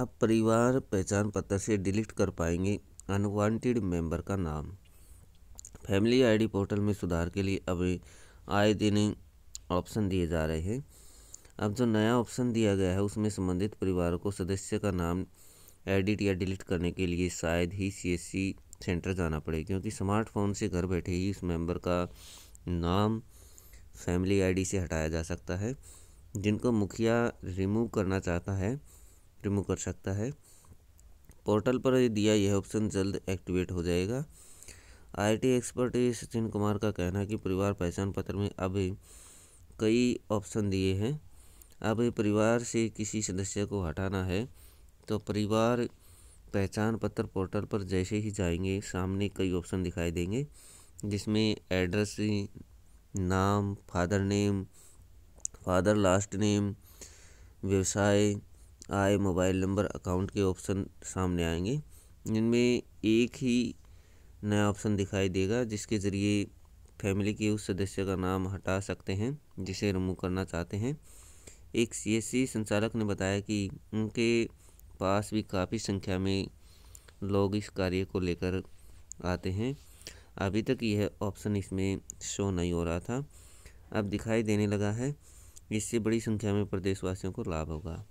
अब परिवार पहचान पत्र से डिलीट कर पाएंगे अनवांटेड मेंबर का नाम फैमिली आईडी पोर्टल में सुधार के लिए अब आए दिन ऑप्शन दिए जा रहे हैं अब जो नया ऑप्शन दिया गया है उसमें संबंधित परिवार को सदस्य का नाम एडिट या डिलीट करने के लिए शायद ही सीएससी सेंटर जाना पड़े क्योंकि स्मार्टफोन से घर बैठे ही उस मेंबर का नाम फैमिली आईडी से हटाया जा सकता है जिनको मुखिया रिमूव करना चाहता है रिमूव कर सकता है पोर्टल पर दिया यह ऑप्शन जल्द एक्टिवेट हो जाएगा आईटी एक्सपर्ट सचिन कुमार का कहना है कि परिवार पहचान पत्र में अब कई ऑप्शन दिए हैं अब परिवार से किसी सदस्य को हटाना है तो परिवार पहचान पत्र पोर्टल पर जैसे ही जाएंगे सामने कई ऑप्शन दिखाई देंगे जिसमें एड्रेस नाम father name father last name व्यवसाय आय मोबाइल नंबर अकाउंट के ऑप्शन सामने आएंगे इनमें एक ही नया ऑप्शन दिखाई देगा जिसके ज़रिए फैमिली के उस सदस्य का नाम हटा सकते हैं जिसे रिमूव करना चाहते हैं एक सीएससी संचालक ने बताया कि उनके पास भी काफ़ी संख्या में लोग इस कार्य को लेकर आते हैं अभी तक यह ऑप्शन इसमें शो नहीं हो रहा था अब दिखाई देने लगा है इससे बड़ी संख्या में प्रदेशवासियों को लाभ होगा